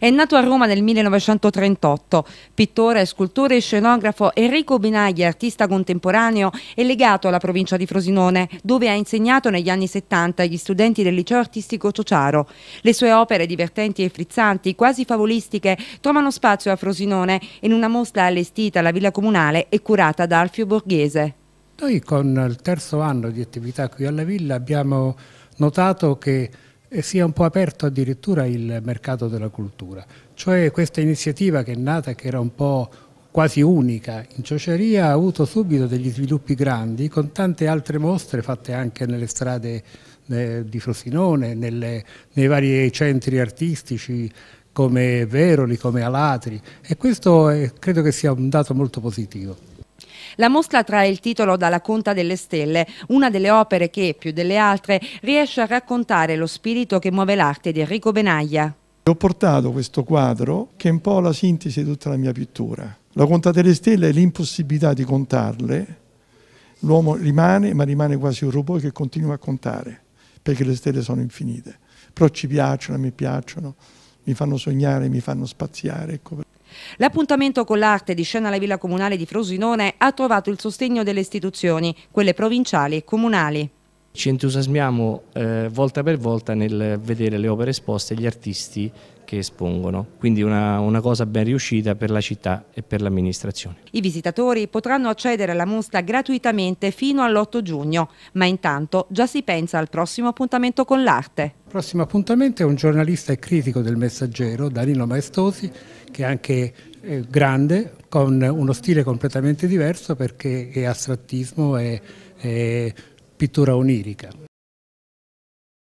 È nato a Roma nel 1938. Pittore, scultore e scenografo Enrico Binaghi, artista contemporaneo, è legato alla provincia di Frosinone, dove ha insegnato negli anni 70 agli studenti del liceo artistico Ciociaro. Le sue opere divertenti e frizzanti, quasi favolistiche, trovano spazio a Frosinone in una mostra allestita alla Villa Comunale e curata da Alfio Borghese. Noi con il terzo anno di attività qui alla Villa abbiamo notato che e si è un po' aperto addirittura il mercato della cultura. Cioè questa iniziativa che è nata, che era un po' quasi unica in Ciociaria, ha avuto subito degli sviluppi grandi con tante altre mostre fatte anche nelle strade eh, di Frosinone, nelle, nei vari centri artistici come Veroli, come Alatri e questo è, eh, credo che sia un dato molto positivo. La mostra trae il titolo dalla Conta delle Stelle, una delle opere che, più delle altre, riesce a raccontare lo spirito che muove l'arte di Enrico Benaglia. Ho portato questo quadro che è un po' la sintesi di tutta la mia pittura. La Conta delle Stelle è l'impossibilità di contarle, l'uomo rimane, ma rimane quasi un robot che continua a contare, perché le stelle sono infinite. Però ci piacciono, a me piacciono mi fanno sognare, mi fanno spaziare. Ecco. L'appuntamento con l'arte di scena alla Villa Comunale di Frosinone ha trovato il sostegno delle istituzioni, quelle provinciali e comunali ci entusiasmiamo eh, volta per volta nel vedere le opere esposte e gli artisti che espongono, quindi una, una cosa ben riuscita per la città e per l'amministrazione. I visitatori potranno accedere alla mostra gratuitamente fino all'8 giugno, ma intanto già si pensa al prossimo appuntamento con l'arte. Il prossimo appuntamento è un giornalista e critico del Messaggero, Danilo Maestosi, che è anche eh, grande, con uno stile completamente diverso perché è astrattismo, è, è pittura onirica.